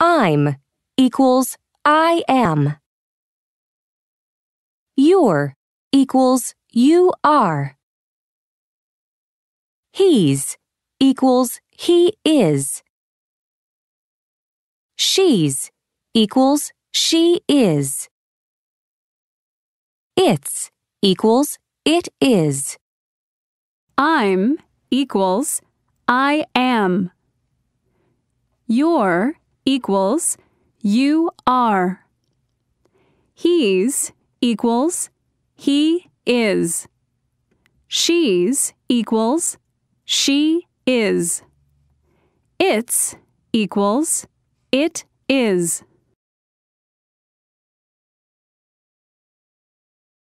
I'm equals I am. Your equals you are. He's equals he is. She's equals she is. It's equals it is. I'm equals I am. Your equals you are. He's equals he is. She's equals she is. It's equals it is.